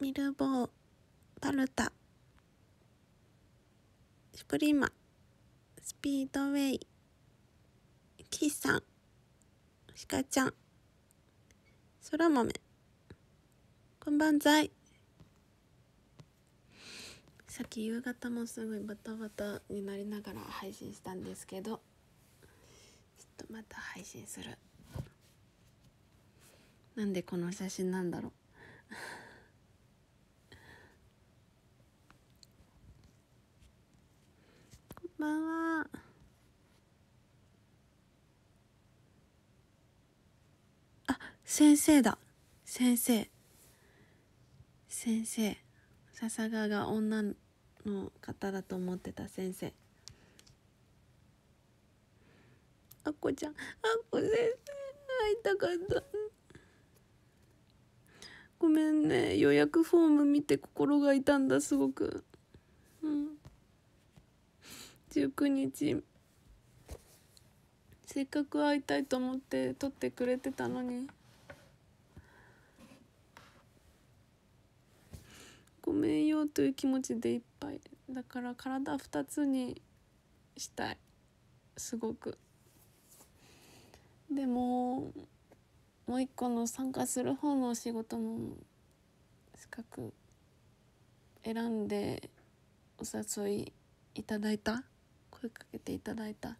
ミルボータルタシュプリマスピードウェイキッサン、シカちゃんそら豆こんばんざいさっき夕方もすごいバタバタになりながら配信したんですけどちょっとまた配信するなんでこの写真なんだろうばんは。あ、先生だ。先生。先生。笹川が女の方だと思ってた先生。あっこちゃん、あっこ先生、会いたかった。ごめんね、予約フォーム見て心が痛んだ、すごく。うん。19日せっかく会いたいと思って撮ってくれてたのにごめんよという気持ちでいっぱいだから体2つにしたいすごくでももう一個の参加する方の仕事も資格選んでお誘いいただいた声かけていただいた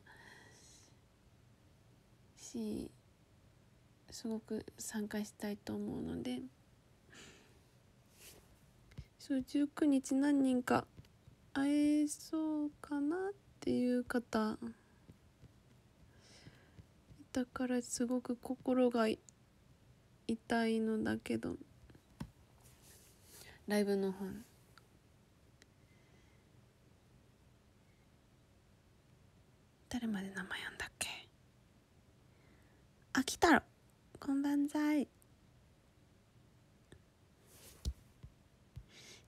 しすごく参加したいと思うのでそう19日何人か会えそうかなっていう方いたからすごく心が痛いのだけどライブの方誰まで名前読んだっけあきたら。こんばんざい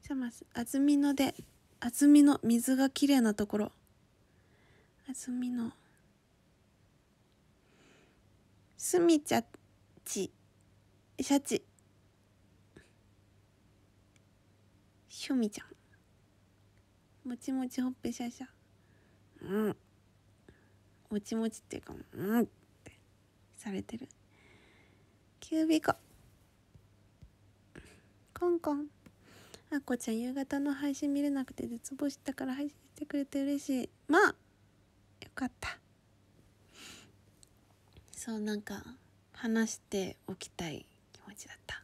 じゃまず安曇野で安曇野水がきれいなところ安曇野すみちゃちシャチしゅみちゃんもちもちほっぺしゃしゃうんもちもちっていうかうんってされてるキュービココンコンあこちゃん夕方の配信見れなくて絶望したから配信してくれて嬉しいまあよかったそうなんか話しておきたい気持ちだった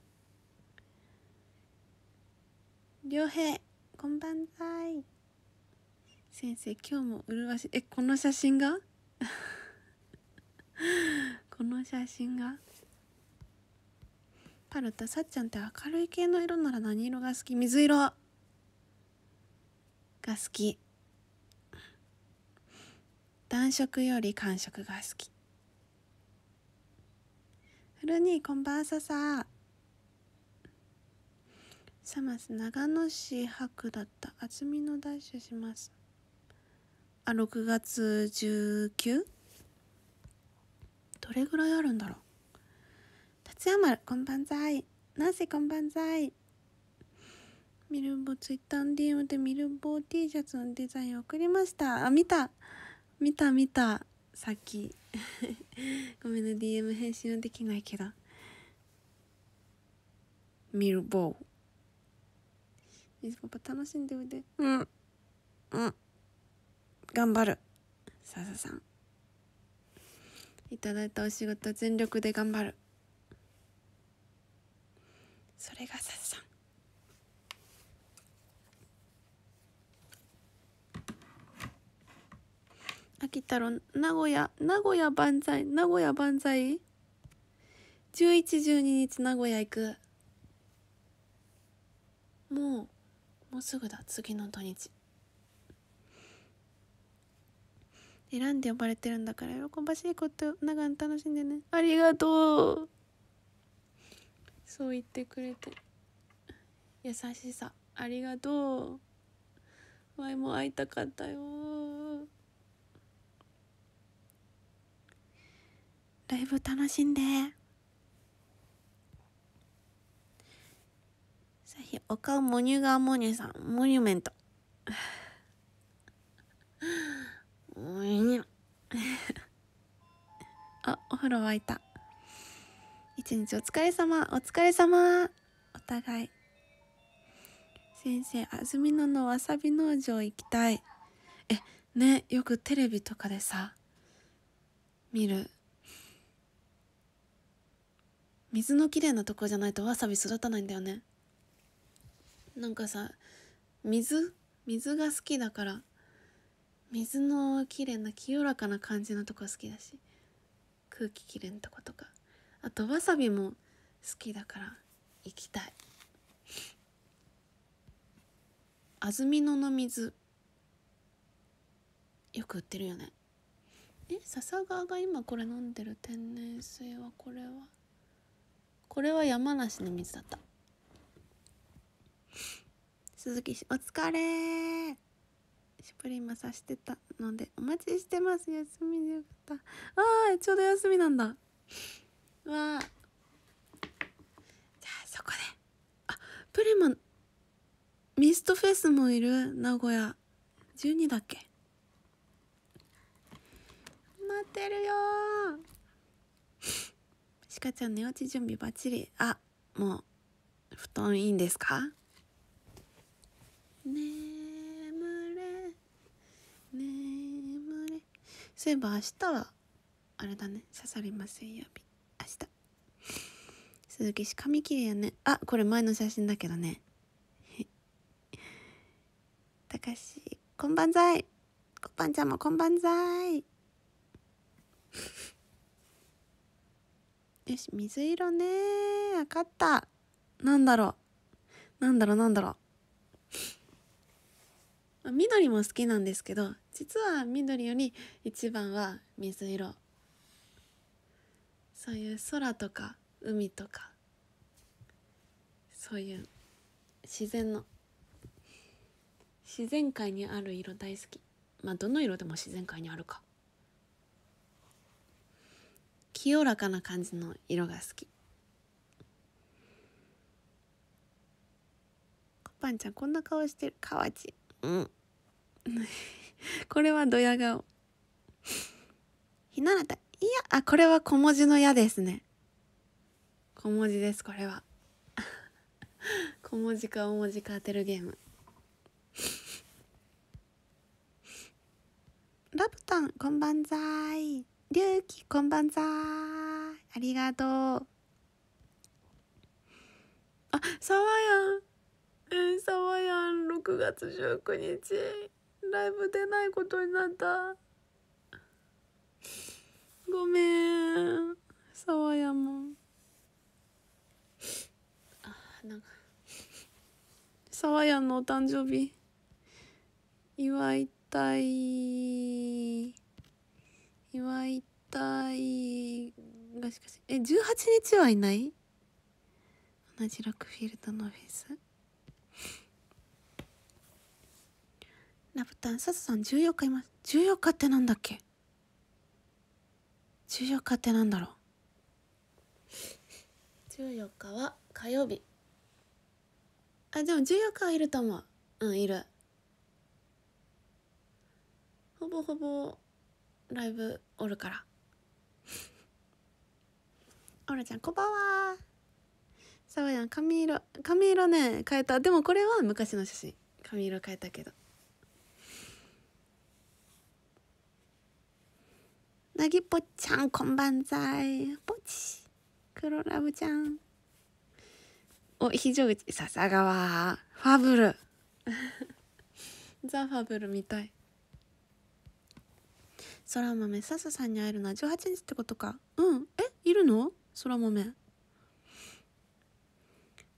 良平こんばんざい先生今日も麗しいえこの写真が この写真がパルタさっちゃんって明るい系の色なら何色が好き水色が好き暖色より寒色が好きフルニーこんばんはささサマス長野市白だった厚みのダッシュしますあ6月 19? どれぐらいあるんだろう立山、こんばんざいなせこんばんざいミルボツイッターの DM でミルボー T シャツのデザインを送りましたあ見た見た見たさっき ごめんね DM 返信はできないけどミルボー水パパ楽しんでおいでうんうん頑張る笹さんいただいたお仕事全力で頑張るそれが笹さん秋太郎名古屋名古屋万歳名古屋万歳1112日名古屋行くもうもうすぐだ次の土日選んで呼ばれてるんだから喜ばしいこと長野楽しんでねありがとうそう言ってくれて優しさありがとうワイも会いたかったよライブ楽しんでさひお顔モニュガーモニュさんモニュメント あ、お風呂沸いた。一日お疲れ様、お疲れ様。お互い。先生、安曇野のわさび農場行きたい。え、ね、よくテレビとかでさ、見る。水のきれいなとこじゃないとわさび育たないんだよね。なんかさ、水水が好きだから水の綺麗な清らかな感じのとこ好きだし空気きれいなとことかあとわさびも好きだから行きたい安曇野の水よく売ってるよねえ笹川が今これ飲んでる天然水はこれはこれは山梨の水だった鈴木お疲れシュプリームさしてたのでお待ちしてます休みでよかったあーちょうど休みなんだわあじゃあそこであプリマミストフェスもいる名古屋12だっけ待ってるよしかちゃん寝落ち準備バッチリあもう布団いいんですかねえ眠れそういえば明日はあれだね刺さりま水曜日明日鈴木氏髪切れやねあこれ前の写真だけどねたかしこんばんざいこんばんちゃんもこんばんざい よし水色ね分かったなんだろうなんだろうなんだろう緑も好きなんですけど実は緑より一番は水色そういう空とか海とかそういう自然の自然界にある色大好きまあどの色でも自然界にあるか清らかな感じの色が好きコパンちゃんこんな顔してるかわちいうんこれはドヤ顔ひならたいやあこれは小文字の矢ですね小文字ですこれは小文字か大文字か当てるゲームラプタンこんばんざいりゅうきこんばんざいありがとうあさわやんえー、さわやん6月19日ライブ出ないことになったごめんさわやもあなんかさわやんのお誕生日祝いたい祝いたいがしかしえ18日はいない同じロックフィールドのフェスラブタンサツさん14日います14日ってなんだっけ14日ってなんだろう14日は火曜日あでも14日はいると思ううんいるほぼほぼライブおるから オラちゃんこんばんはさわやん髪色髪色ね変えたでもこれは昔の写真髪色変えたけどぎぽっちゃん、こんばんざい。ぽち。黒ラブちゃん。お、非常口、笹川。ファブル。ザ・ファブルみたい。そら豆、笹さんに会えるのは18日ってことか。うん。えいるのそら豆。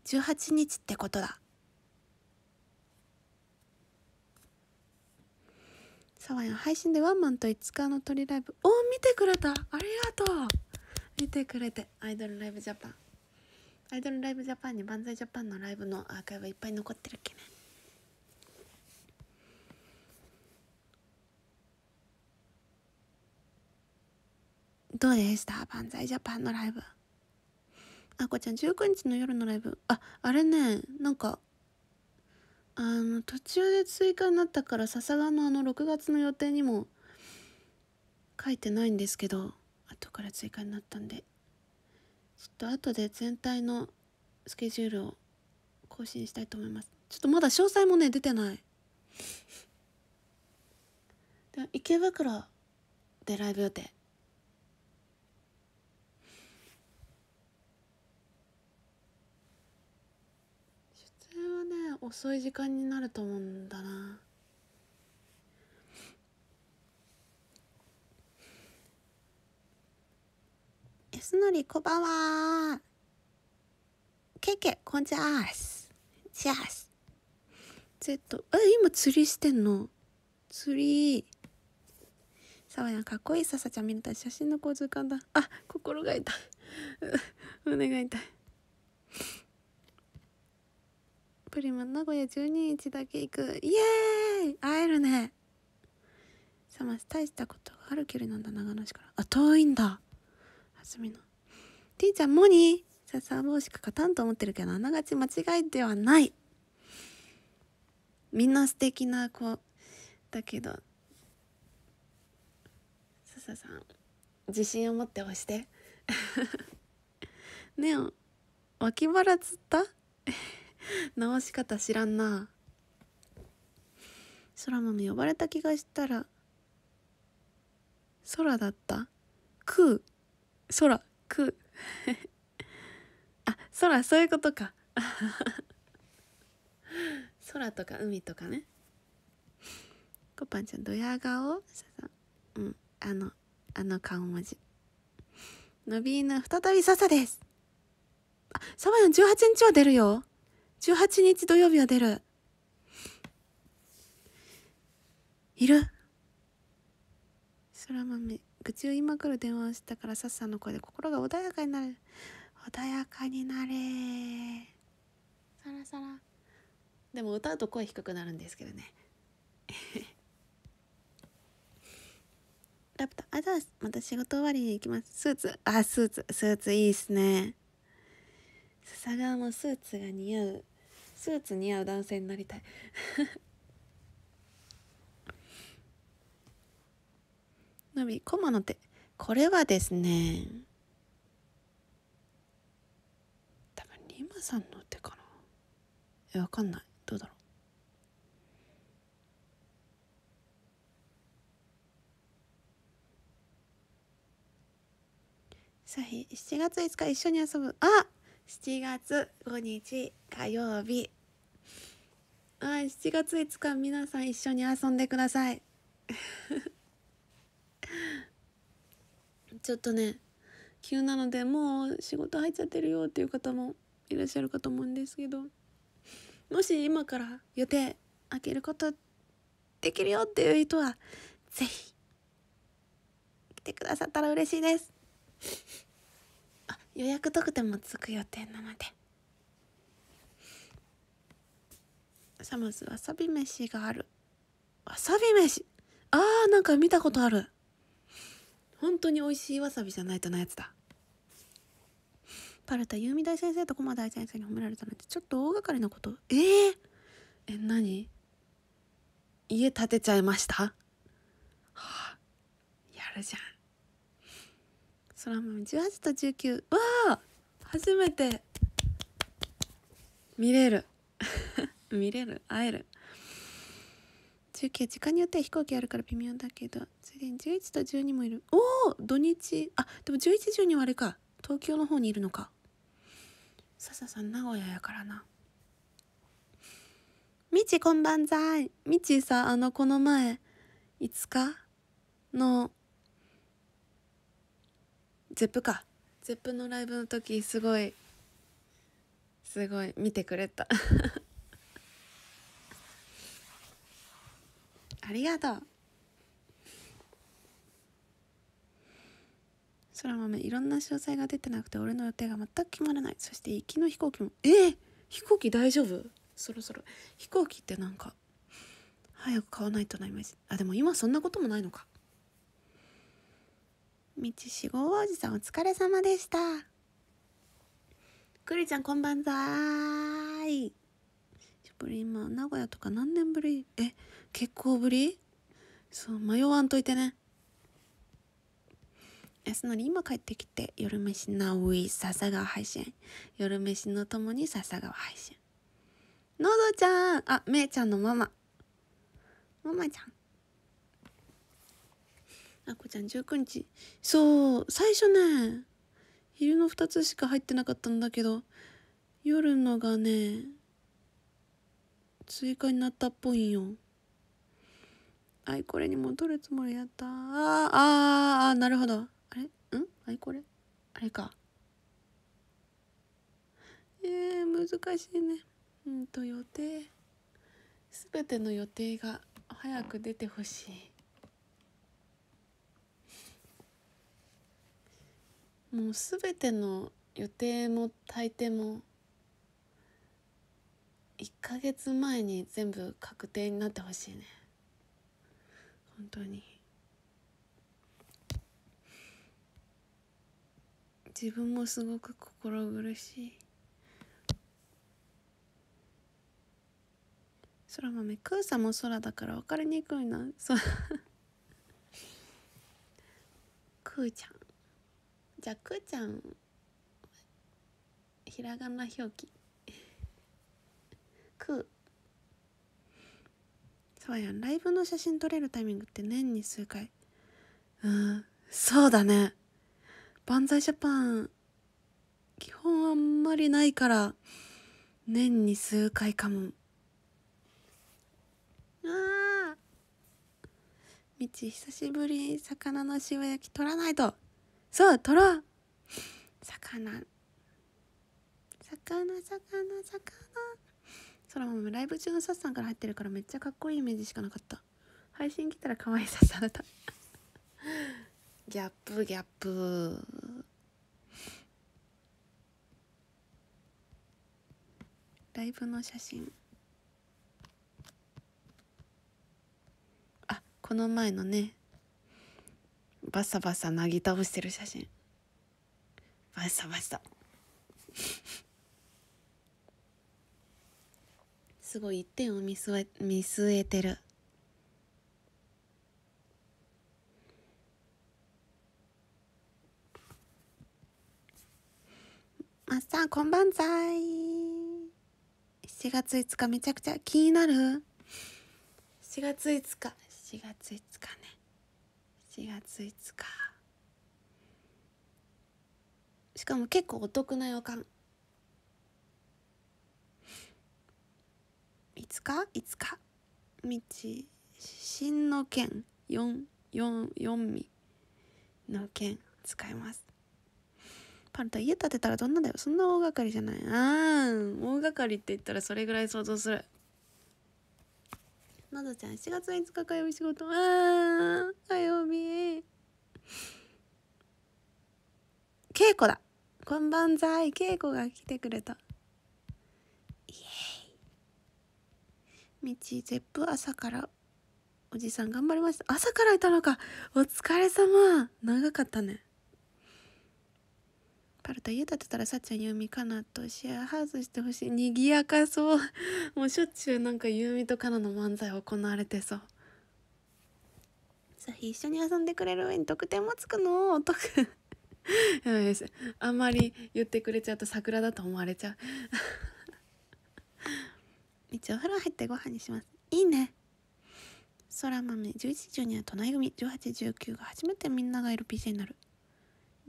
18日ってことだ。ハワヤン配信でワンマンと5日の鳥ライブお見てくれたありがとう見てくれてアイドルライブジャパンアイドルライブジャパンに万歳ジャパンのライブのアーカイブいっぱい残ってるっけねどうでした万歳ジャパンのライブあこちゃん19日の夜のライブああれねなんかあの途中で追加になったから笹川のあの6月の予定にも書いてないんですけど後から追加になったんでちょっと後で全体のスケジュールを更新したいと思いますちょっとまだ詳細もね出てない池袋でライブ予定遅い時間になると思うんだなやすのりこばんはけけこんちゃーすチャース Z え今釣りしてんの釣りさわやんかっこいいささちゃん見れた写真の構図感だあ心が痛い お願い痛いプリマ名古屋12日だけ行くイエーイ会えるねさま大したことがある距離なんだ長野市からあ遠いんだ初めのティーちゃんモニーささ帽子かかたんと思ってるけどあながち間違いではないみんな素敵な子だけどささん自信を持って押して ねえ脇腹つった 直し方知らんな空豆呼ばれた気がしたら空だった空空空 あ空そういうことか 空とか海とかねこぱんちゃんドヤ顔うんあのあの顔文字のびーぬ再び笹ですあサバヤン18日は出るよ18日土曜日は出る。いる空豆、愚痴を今から電話したからさっさの声で心が穏やかになる。穏やかになれ。さらさら。でも歌うと声低くなるんですけどね。ラプター、あ、じゃあまた仕事終わりに行きます。スーツ、あ、スーツ、スーツいいっすね。笹川もスーツが似合うスーツ似合う男性になりたいのび コマの手これはですね多分リムさんの手かなえわかんないどうだろうさひ7月5日一緒に遊ぶあ7月5日火曜日はい7月5日皆さん一緒に遊んでください ちょっとね急なのでもう仕事入っちゃってるよっていう方もいらっしゃるかと思うんですけどもし今から予定開けることできるよっていう人は是非来てくださったら嬉しいです。予約特典もつく予定なのでさまずわさび飯があるわさび飯あーなんか見たことある本当に美味しいわさびじゃないとのやつだパルタ優美大先生と駒大先生に褒められたのってちょっと大掛かりなことえー、え何家建てちゃいましたはあやるじゃんそ豆18と19わあ初めて見れる 見れる会える19時間によっては飛行機あるから微妙だけどついに11と12もいるおお土日あでも11 12はあれか東京の方にいるのか笹さん名古屋やからなみちこんばんざいみちさあのこの前5日のゼップかゼップのライブの時すごいすごい見てくれた ありがとう空豆いろんな詳細が出てなくて俺の予定が全く決まらないそして行きの飛行機もえー、飛行機大丈夫そろそろ飛行機ってなんか早く買わないとなイまージあでも今そんなこともないのか道志号王子さんお疲れ様でした。くりちゃんこんばんざーい。今名古屋とか何年ぶりえ結構ぶりそう迷わんといてね安り今帰ってきて夜飯なうい笹川配信夜飯のともに笹川配信のどちゃんあめいちゃんのママママちゃんあこちゃん19日そう最初ね昼の2つしか入ってなかったんだけど夜のがね追加になったっぽいんよあいこれに戻るつもりやったああなるほどあれんあいこれあれかえー、難しいねうんと予定全ての予定が早く出てほしいもう全ての予定も大抵も1ヶ月前に全部確定になってほしいね本当に自分もすごく心苦しい空豆空さんも空だから分かりにくいなそう空 ちゃんじゃあくーちゃんひらがな表記 くーそうやんライブの写真撮れるタイミングって年に数回うんそうだね万歳ジャパン基本あんまりないから年に数回かもあみち久しぶり魚の塩焼き取らないとそう虎魚魚魚魚そらもライブ中のサッさんから入ってるからめっちゃかっこいいイメージしかなかった配信来たらかわいサッさん歌ギャップギャップライブの写真あこの前のねバサバサなぎ倒してる写真バサバサ すごい一点を見据え見据えてるあっさんこんばんざい7月5日めちゃくちゃ気になる4月5日4月5日ね4月5日しかも結構お得な予感5日5日道新の剣4味の剣使いますパルタ家建てたらどんなだよそんな大掛かりじゃないああ大掛かりって言ったらそれぐらい想像するのどちゃん7月5日火曜日仕事あ火曜日稽古だこんばんざい稽古が来てくれたイエーイ道ゼップ朝からおじさん頑張りました朝からいたのかお疲れ様長かったねパルタ家建てたらさっちゃんゆうみかなとシェアハウスしてほしいにぎやかそうもうしょっちゅうなんかゆうみとかなの漫才行われてそうぜひ一緒に遊んでくれる上に得点もつくのお得やばいですあんまり言ってくれちゃうと桜だと思われちゃう一応お風呂入ってご飯にしますいいね空豆11時には隣組1819が初めてみんながいる PC になる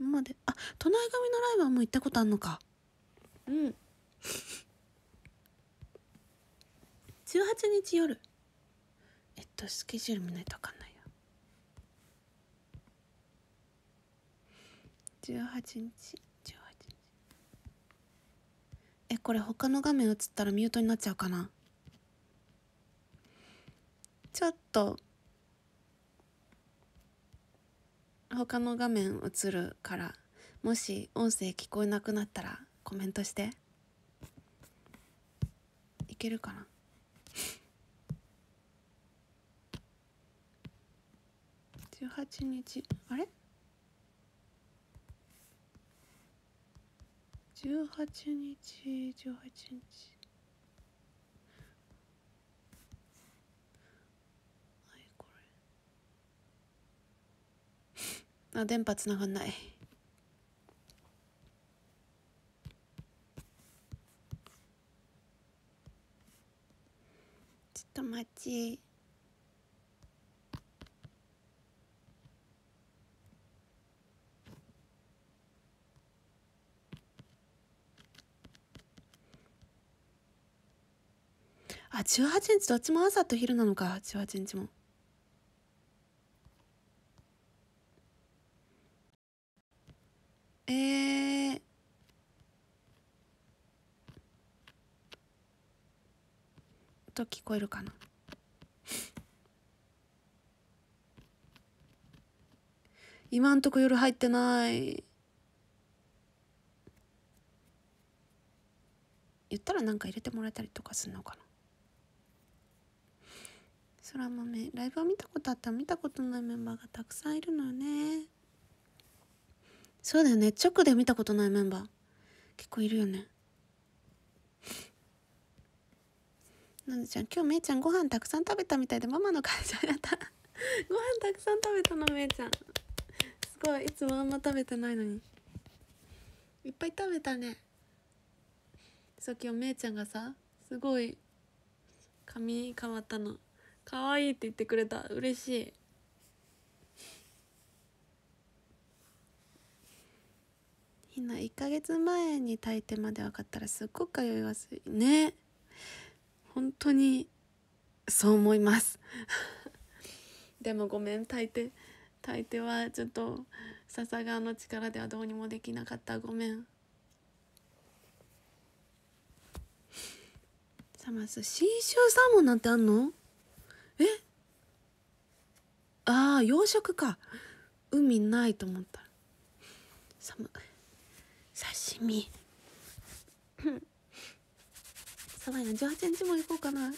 まであ隣えのライブはもう行ったことあんのかうん18日夜えっとスケジュールもないと分かんないよ18日えこれ他の画面映ったらミュートになっちゃうかなちょっと他の画面映るからもし音声聞こえなくなったらコメントしていけるかな18日あれ18日18日あ電波つながんないちょっと待ちあ18日どっちも朝と昼なのか18日も。えー、聞こえるかな今んとこ夜入ってない言ったらなんか入れてもらえたりとかすんのかな空豆ライブは見たことあった見たことないメンバーがたくさんいるのよねそうだよね直で見たことないメンバー結構いるよねなんちゃん今日めいちゃんご飯たくさん食べたみたいでママの会社やった ご飯たくさん食べたのめいちゃんすごいいつもあんま食べてないのにいっぱい食べたねそう今日めいちゃんがさすごい髪変わったの可愛いって言ってくれた嬉しいき1ヶ月前に炊いてまで分かったらすっごく通いやすいね本当にそう思います でもごめん炊いて炊いてはちょっと笹川の力ではどうにもできなかったごめんサマス信州サーモンなんてあんのえああ養殖か海ないと思った寒い刺身 さばいな18日も行こうかなええー、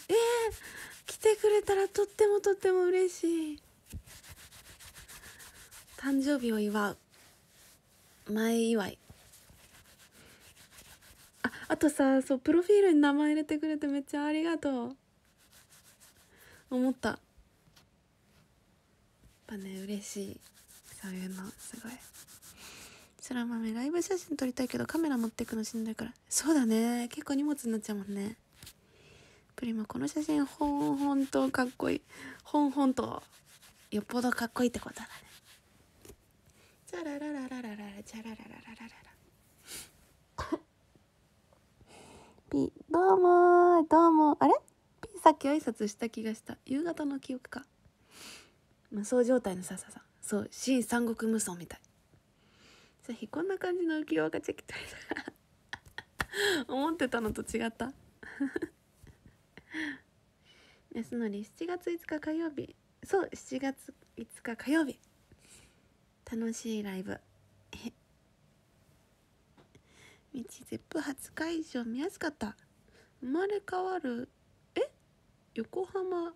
来てくれたらとってもとっても嬉しい誕生日を祝う前祝いああとさそうプロフィールに名前入れてくれてめっちゃありがとう思ったやっぱね嬉しいそういうのすごい。そら豆ライブ写真撮りたいけどカメラ持ってくのしんどいからそうだね結構荷物になっちゃうもんねプリマこの写真ほんほんとかっこいいほんほんとよっぽどかっこいいってことだねチャラララララララチャラララララララピどうもどうもあれピさっき挨拶した気がした夕方の記憶か無双状態のさささそう新三国無双みたいぜひこんな感じの浮世絵がチェキ撮りた思ってたのと違ったの則7月5日火曜日そう7月5日火曜日楽しいライブ 道ゼップ初会場見やすかった生まれ変わるえ横浜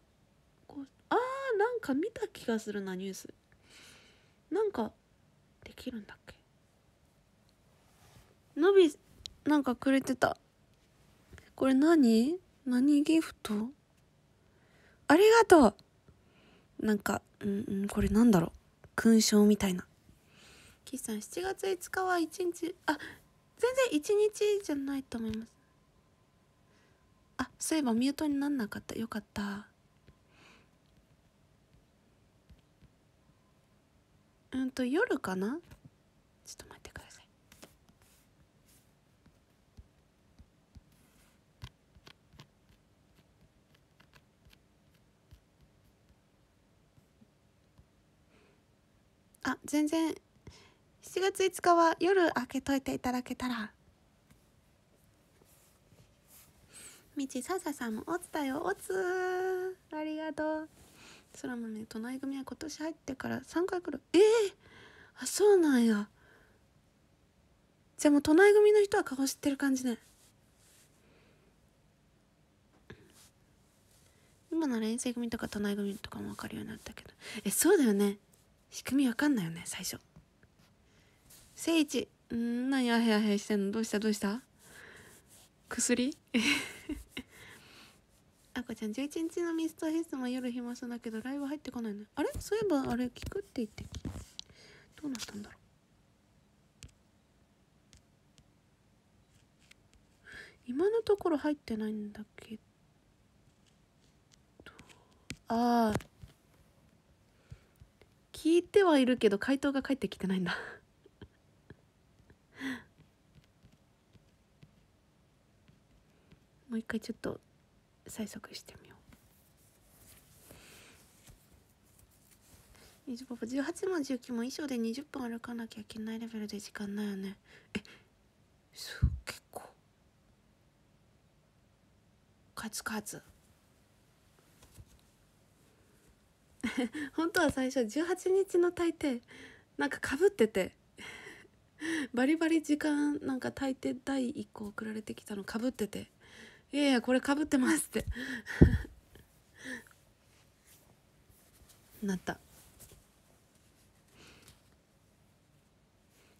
あーなんか見た気がするなニュースなんかできるんだっけナビなんかくれてたこれ何何ギフトありがとうなんか、うんうん、これなんだろう勲章みたいな岸さん7月5日は1日あ全然1日じゃないと思いますあそういえばミュートになんなかったよかったうんと夜かなあ全然7月5日は夜開けといていただけたらみちさささんも「おつだよおつありがとう」そらもね隣組は今年入ってから3回来るええー、あそうなんやじゃあもう隣組の人は顔知ってる感じね今なら遠征組とか隣組とかも分かるようになったけどえそうだよね仕組みわかんないよね最初聖一うん何あへあへしてんのどうしたどうした薬 あこちゃん11日のミストヘフェスも夜暇そうだけどライブ入ってこないねあれそういえばあれ聞くって言ってどうなったんだろう今のところ入ってないんだけどああ聞いてはいるけど回答が返ってきてないんだ もう一回ちょっと催促してみよう20パパ18も19も衣装で20分歩かなきゃいけないレベルで時間ないよねえそう結構カツカツ 本当は最初18日の大抵なんかかぶってて バリバリ時間なんか大抵第1個送られてきたのかぶってて「いやいやこれかぶってます」って なった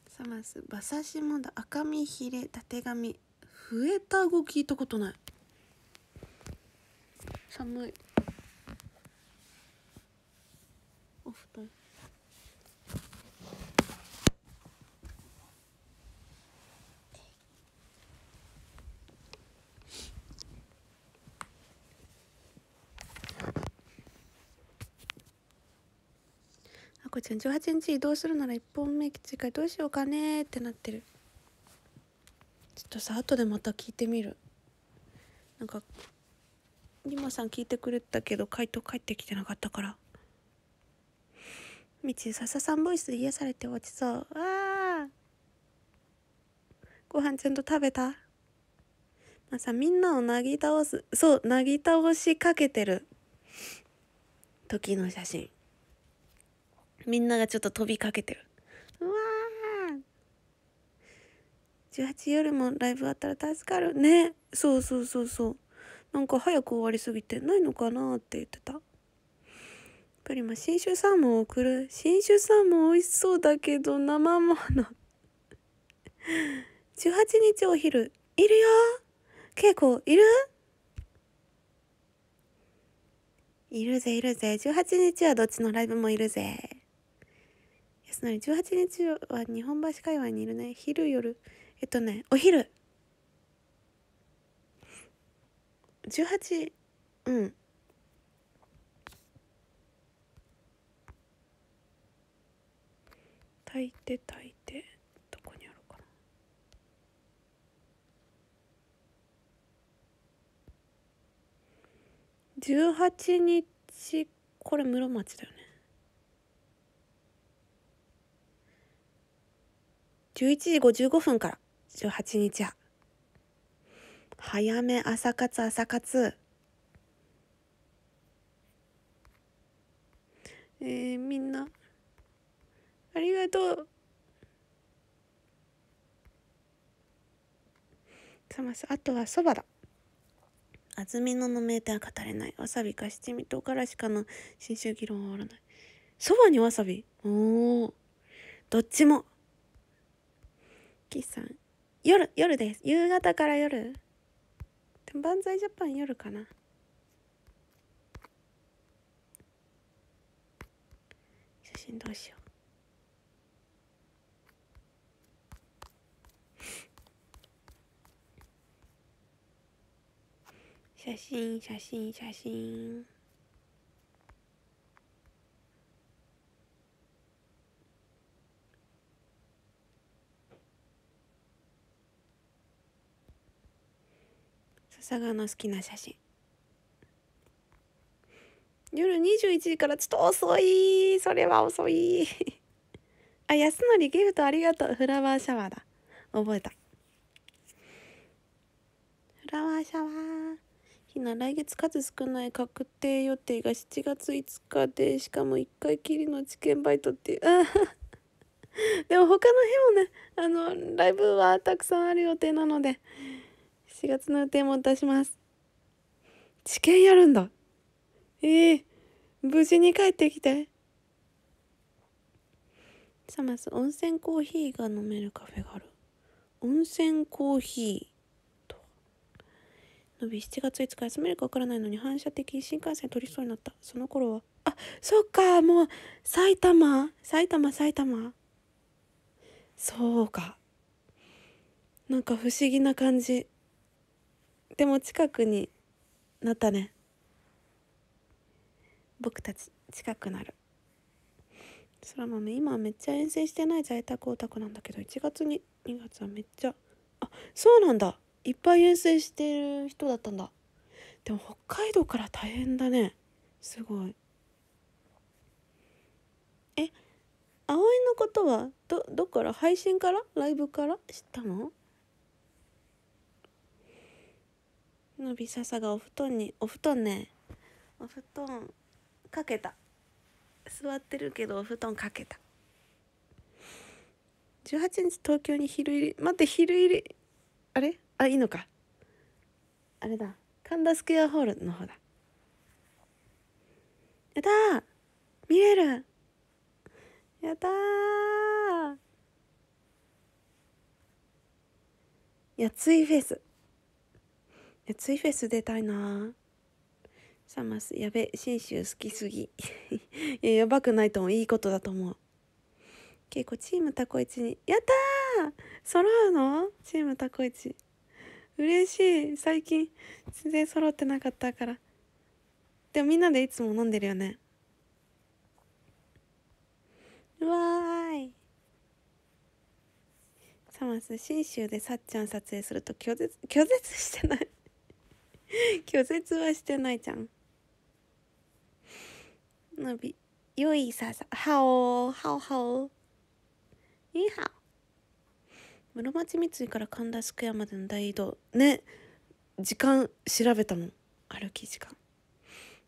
さます、馬刺しもだ赤身ヒレたてがみ増えた語聞いたことない寒いお布団あこちゃん18日移動するなら1本目追加どうしようかねってなってるちょっとさ後でまた聞いてみるなんかリマさん聞いてくれたけど回答返ってきてなかったから。道笹さんボイスで癒されて落ちそうあご飯ちゃんと食べたまあさみんなをなぎ倒すそうなぎ倒しかけてる時の写真みんながちょっと飛びかけてるうわー18夜もライブあったら助かるねそうそうそうそうなんか早く終わりすぎてないのかなって言ってたぱりマ新種サーモンを送る新種サーモン美味しそうだけど生もの18 日お昼いるよ稽古いるいるぜいるぜ18日はどっちのライブもいるぜやすのり18日は日本橋界隈にいるね昼夜えっとねお昼18うん炊いて炊いてどこにあるかな18日これ室町だよね11時55分から18日は早め朝活朝活えー、みんなありがとう冷ますあとはそばだ安曇野の名店は語れないわさびか七味唐辛子かの新州議論は終わらないそばにわさびおおどっちも岸さん夜夜です夕方から夜でも万歳ジャパン夜かな写真どうしよう写真写真写真笹川の好きな写真夜21時からちょっと遅いそれは遅い あ安り、ギフトありがとうフラワーシャワーだ覚えたフラワーシャワーな来月数少ない確定予定が7月5日でしかも1回きりの治験バイトっていう でも他の日もねあのライブはたくさんある予定なので7月の予定も出します治験やるんだええー、無事に帰ってきてサマス温泉コーヒーが飲めるカフェがある温泉コーヒーのび7月5日休めるかわからないのに反射的に新幹線取りそうになったその頃はあそっかもう埼玉埼玉埼玉そうかなんか不思議な感じでも近くになったね僕たち近くなるそ豆今はめっちゃ遠征してない在宅オタクなんだけど1月に2月はめっちゃあそうなんだいっぱい遠征してる人だったんだでも北海道から大変だねすごいえ葵のことはどどっから配信からライブから知ったののびささがお布団にお布団ねお布団かけた座ってるけどお布団かけた18日東京に昼入り待って昼入りあれあいいのかあれだ神田スクエアホールの方だやったー見れるやったーやついフェスやついフェス出たいなサマスやべ信州好きすぎ いややばくないともいいことだと思う結構チームタコイチにやったー揃うのチームタコイチ嬉しい最近全然揃ってなかったからでもみんなでいつも飲んでるよねわーいサマス信州でさっちゃん撮影すると拒絶拒絶してない拒絶はしてないじゃんのびよいささはおはおはおいいは室町三井から神田スクエアまでの大移動ね時間調べたもん歩き時間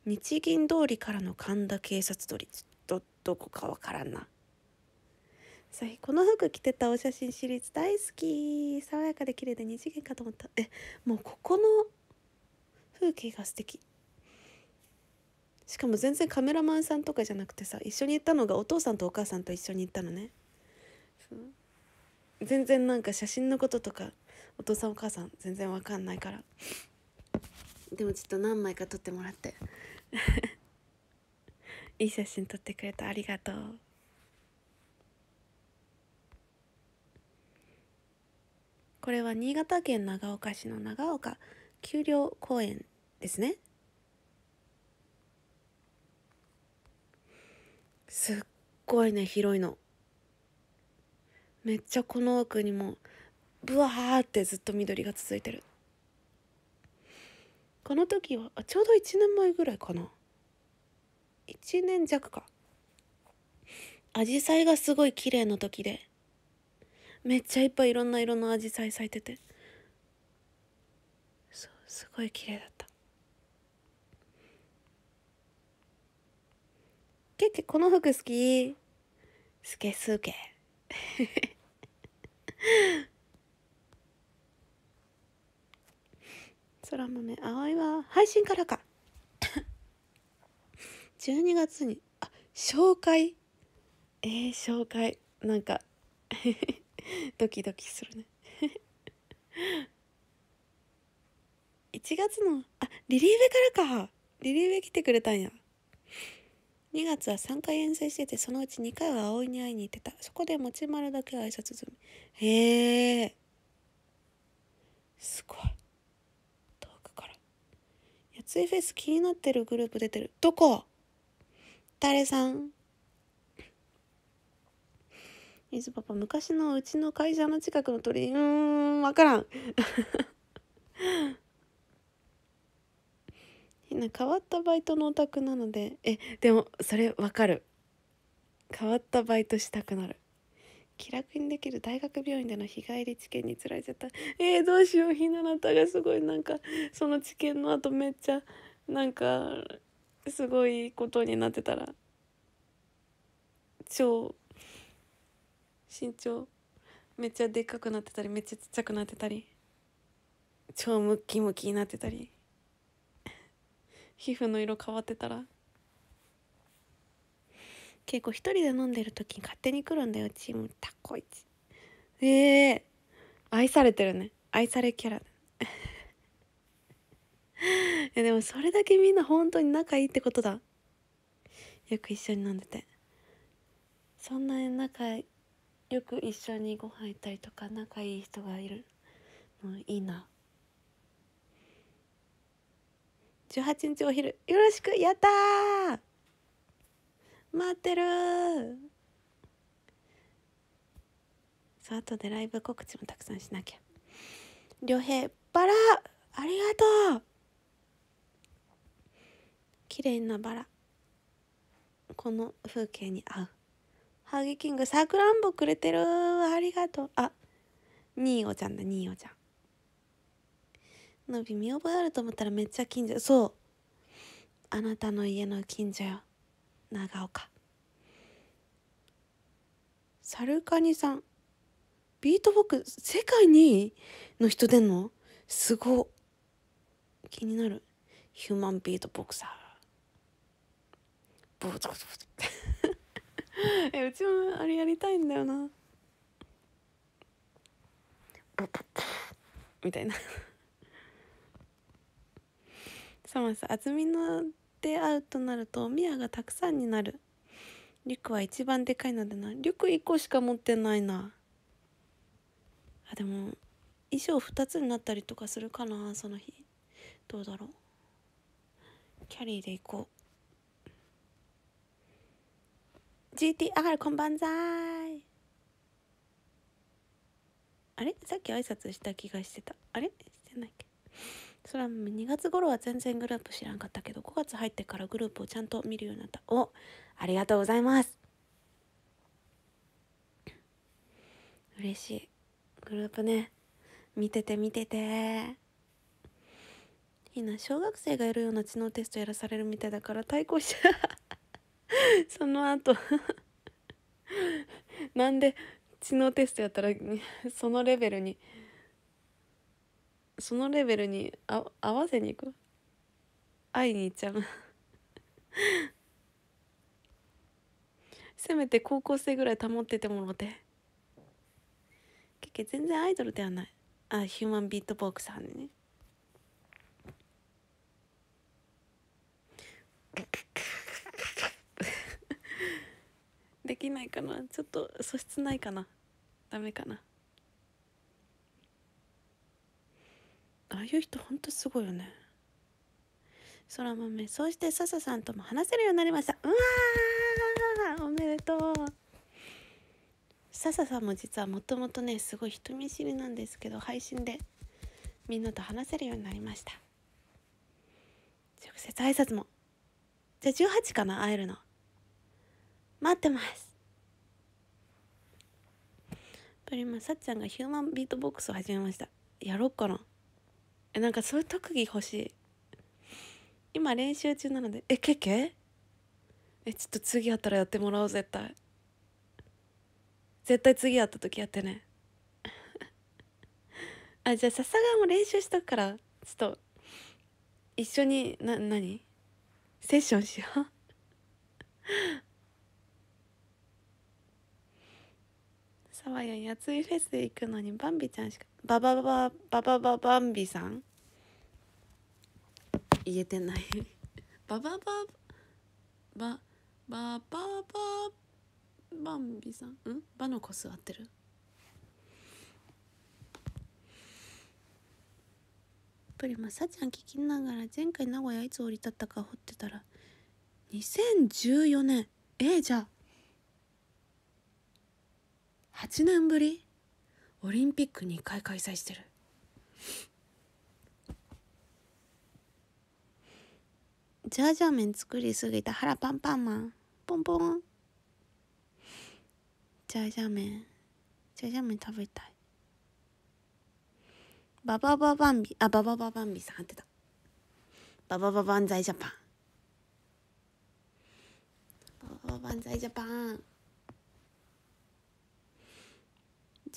日銀通りからの神田警察通りちょっとどこかわからんなさあこの服着てたお写真シリーズ大好き爽やかで綺麗で二次元かと思ったえもうここの風景が素敵しかも全然カメラマンさんとかじゃなくてさ一緒に行ったのがお父さんとお母さんと一緒に行ったのねそう全然なんか写真のこととかお父さんお母さん全然わかんないからでもちょっと何枚か撮ってもらって いい写真撮ってくれたありがとうこれは新潟県長岡市の長岡丘陵公園ですねすっごいね広いの。めっちゃこの奥にもブワーってずっと緑が続いてるこの時はあちょうど1年前ぐらいかな1年弱かアジサイがすごい綺麗な時でめっちゃいっぱいいろんな色のアジサイ咲いててそうすごい綺麗だったケケこの服好きスケスケ空豆葵は配信からか12 月にあ紹介えー、紹介なんか ドキドキするね1 月のあリリーベからかリリーベ来てくれたんや2月は3回遠征してて、そのうち2回は葵に会いに行ってた。そこで持丸だけ挨拶済み。へえ。すごい。遠くから。やついフェス気になってるグループ出てる。どこ誰さんみずパパ、昔のうちの会社の近くの鳥、うーん、わからん。変わったバイトのお宅なのでえでもそれわかる変わったバイトしたくなる気楽にできる大学病院での日帰り治験につられちゃったえー、どうしようひななたがすごいなんかその治験の後めっちゃなんかすごいことになってたら超身長めっちゃでっかくなってたりめっちゃちっちゃくなってたり超ムッキムキになってたり。皮膚の色変わってたら結構一人で飲んでる時勝手に来るんだよチームタコイチええー、愛されてるね愛されキャラ えでもそれだけみんな本当に仲いいってことだよく一緒に飲んでてそんなに仲よく一緒にご飯行ったりとか仲いい人がいるのいいな18日お昼よろしくやった待ってるそう後でライブ告知もたくさんしなきゃ良平バラありがとう綺麗なバラこの風景に合うハーゲキングさくらんぼくれてるありがとうあニーオちゃんだニーオちゃんのび見覚えあると思ったらめっちゃ近所そうあなたの家の近所よ長岡サルカニさんビートボックス世界2位の人出んのすご気になるヒューマンビートボクサーボツボツボツえうちもあれやりたいんだよなみたいなさまさ渥みので会うとなるとミアがたくさんになるリュックは一番でかいのでなリュック1個しか持ってないなあでも衣装2つになったりとかするかなその日どうだろうキャリーで行こう GTR こんばんざいあれさっき挨拶した気がしてたあれしてないっけそれは2月頃は全然グループ知らんかったけど5月入ってからグループをちゃんと見るようになったおありがとうございます嬉しいグループね見てて見てていいな小学生がやるような知能テストやらされるみたいだから対抗しちゃう その後 なんで知能テストやったらそのレベルにそのレベルにあ合わせに行く会いに行っちゃう せめて高校生ぐらい保っててもろて結局全然アイドルではないあヒューマンビートボックスにね できないかなちょっと素質ないかなダメかなああいう人ほんとすごいよねそら豆そうして笹さんとも話せるようになりましたうわーおめでとう笹さんも実はもともとねすごい人見知りなんですけど配信でみんなと話せるようになりました直接挨拶もじゃあ18かな会えるの待ってますプリマさっちゃんがヒューマンビートボックスを始めましたやろうかなえなんかそういう特技欲しい今練習中なのでえケケえちょっと次会ったらやってもらおう絶対絶対次会った時やってね あじゃあ笹川も練習しとくからちょっと一緒にな何セッションしようサワヤンやついフェス行くのにバンビちゃんしかバババババババンビさん言えてないババババババババンビさんうんバの子座ってるプリマさちゃん聞きながら前回名古屋いつ降り立ったか掘ってたら2014年えー、じゃあ8年ぶりオリンピック2回開催してるジャージャー麺作りすぎた腹パンパンマンポンポンジャージャー麺ジャージャー麺食べたいババババンビあババババンビさんってたババババンザイジャパンババババンザイジャパン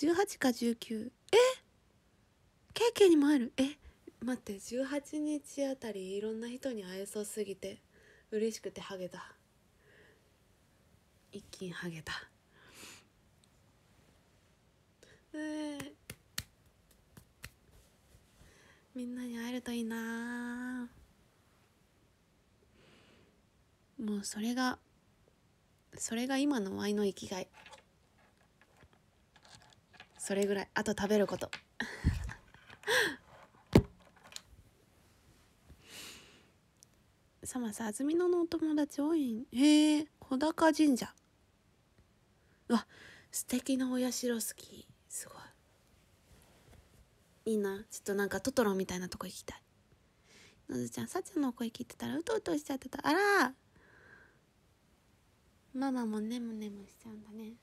18か19えケにもあるえ待って18日あたりいろんな人に会えそうすぎて嬉しくてハゲた一気にハゲたえみんなに会えるといいなもうそれがそれが今のワイの生きがいそれぐらいあと食べることさまさ安曇野のお友達多いへえ小高神社うわ素敵なお社好きすごいいいなちょっとなんかトトロみたいなとこ行きたいのずちゃんさちゃんの声聞いてたらうとうとしちゃってたあらママもねむねむしちゃうんだね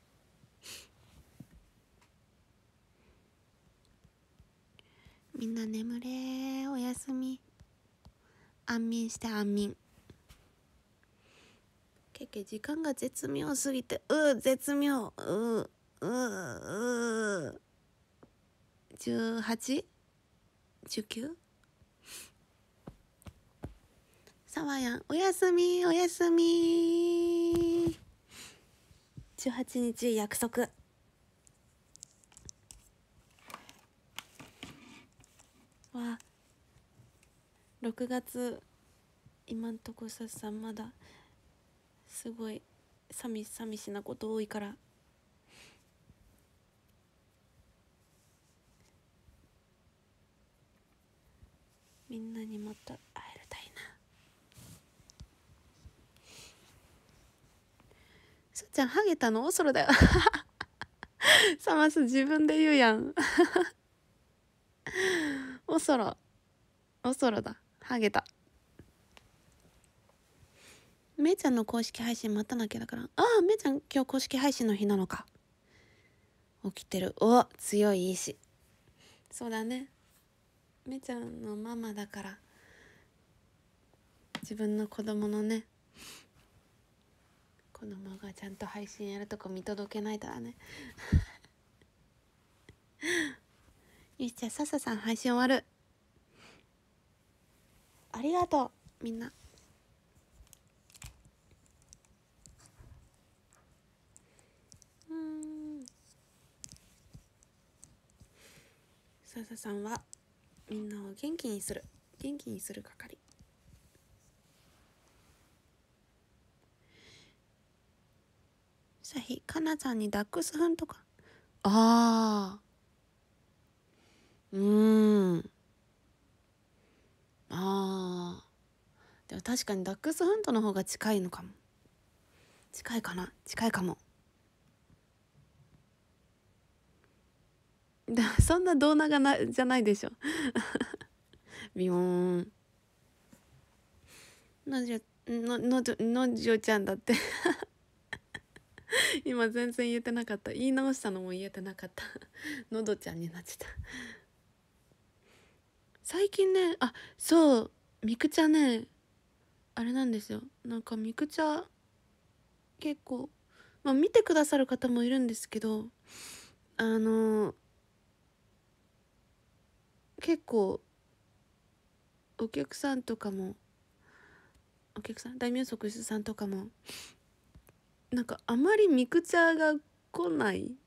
みんな眠れおやすみ安眠して安眠けけ時間が絶妙すぎてう絶妙ううう十 18?19? さわやんおやすみおやすみ18日約束は6月今んとこささんまだすごい寂寂しなこと多いからみんなにまた会えるたいなさっちゃんハゲたのおそろだよ サマス自分で言うやんおそろおそろだハゲためいちゃんの公式配信待たなきゃだからああめいちゃん今日公式配信の日なのか起きてるお強い意志そうだねめちゃんのママだから自分の子供のね子供がちゃんと配信やるとこ見届けないとだねよしじゃん、さささん配信終わる。ありがとう、みんな。うん。さささんは、みんなを元気にする。元気にする係。さひ、かなちゃんにダックスフンとか。ああ。うんあーでも確かにダックスフントの方が近いのかも近いかな近いかもだそんな動画がなじゃないでしょ ビヨーンのじょののじょのじょちゃんだって 今全然言えてなかった言い直したのも言えてなかった のどちゃんになってた最近ねあそうみくちゃねあれなんですよなんかミクチャ結構まあ見てくださる方もいるんですけどあの結構お客さんとかもお客さん大名室さんとかもなんかあまりミクチャが来ないっ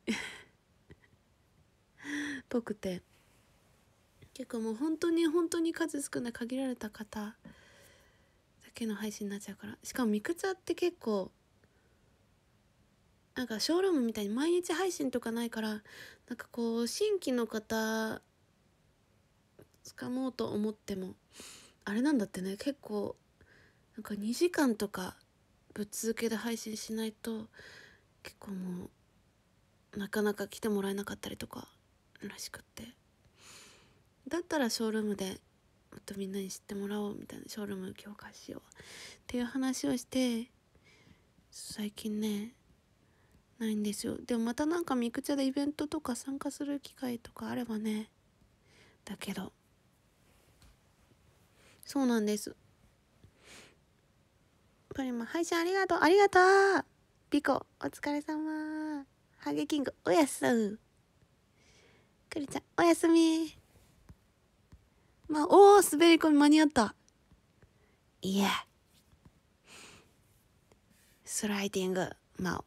ぽくて結構もう本当に本当に数少ない限られた方だけの配信になっちゃうからしかもミクチャって結構なんかショールームみたいに毎日配信とかないからなんかこう新規の方掴もうと思ってもあれなんだってね結構なんか2時間とかぶっ続けで配信しないと結構もうなかなか来てもらえなかったりとからしくって。だったらショールームでもっとみんなに知ってもらおうみたいなショールーム強化しようっていう話をして最近ねないんですよでもまたなんかミクチャでイベントとか参加する機会とかあればねだけどそうなんですプリマ配信ありがとうありがとうビコお疲れ様ハゲキングおやすくるちゃんおやすみまあ、おお、滑り込み間に合った。いえ。スライディング、まあ、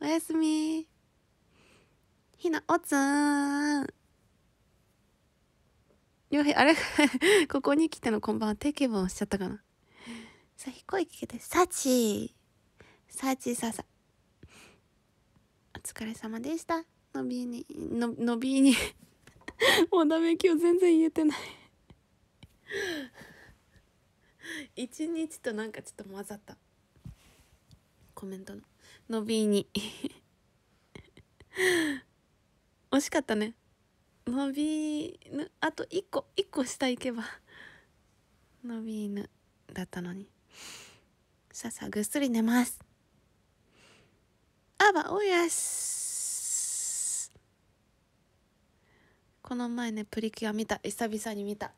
おやすみ。ひなおつーん。へあれ ここに来てのこんばんは。定型分しちゃったかな。さあ、飛行機聞けて、サチサチささ。お疲れ様でした。のびに、の、のびに もうダメ今日全然言えてない一日となんかちょっと混ざったコメントののびに 惜しかったねのびぬあと1個1個下行けばのびぬだったのにさあさあぐっすり寝ますあばおやしこの前ねプリキュア見た久々に見た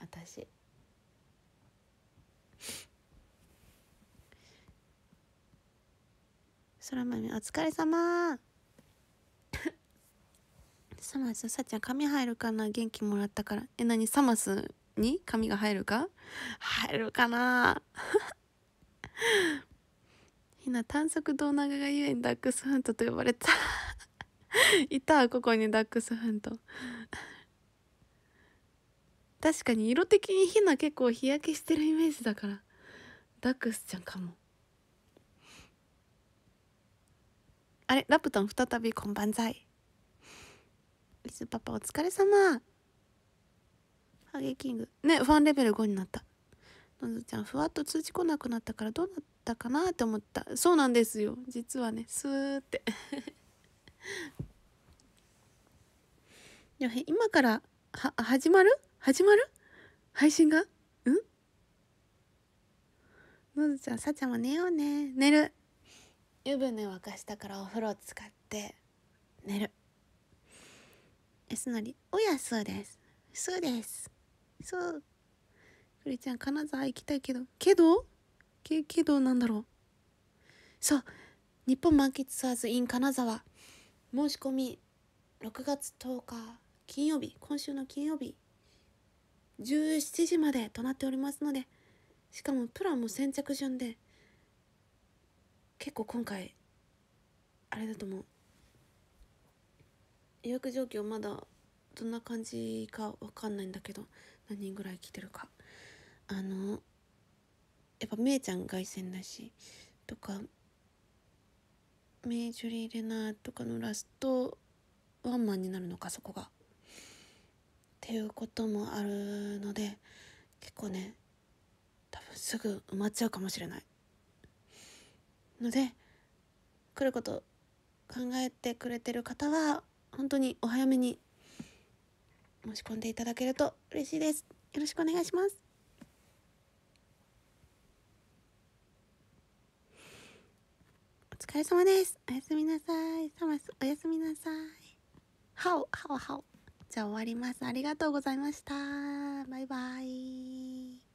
私空豆お疲れ様 サマスさっちゃん髪入るかな元気もらったからえ何サマスに髪が入るか入るかな ひな短足胴長がゆえにダックスフントと呼ばれた いたここにダックスフント確かに色的にヒナ結構日焼けしてるイメージだからダックスちゃんかもあれラプトン再びこんばんざいリスパパお疲れ様ハゲキングねファンレベル5になったのずちゃんふわっと通知来なくなったからどうなったかなって思ったそうなんですよ実はねスーってよ へ今からは始まる始まる配信がうんのずちゃんさちゃんも寝ようね寝る湯船沸かしたからお風呂使って寝るえすのりおやそうですそうですそうくりちゃん金沢行きたいけどけどけけどなんだろうそう日本満喫ツアーズ in 金沢申し込み6月10日金曜日今週の金曜日17時までとなっておりますのでしかもプランも先着順で結構今回あれだと思う予約状況まだどんな感じか分かんないんだけど何人ぐらい来てるかあのやっぱめいちゃん凱旋だしとかメイジュリー・レナーとかのラストワンマンになるのかそこが。っていうこともあるので結構ね多分すぐ埋まっちゃうかもしれない。ので来ること考えてくれてる方は本当にお早めに申し込んでいただけると嬉しいです。よろしくお願いします。疲れ様です。おやすみなさい。サマス、おやすみなさい。ハオ、ハオ、ハオ。じゃあ終わります。ありがとうございました。バイバイ。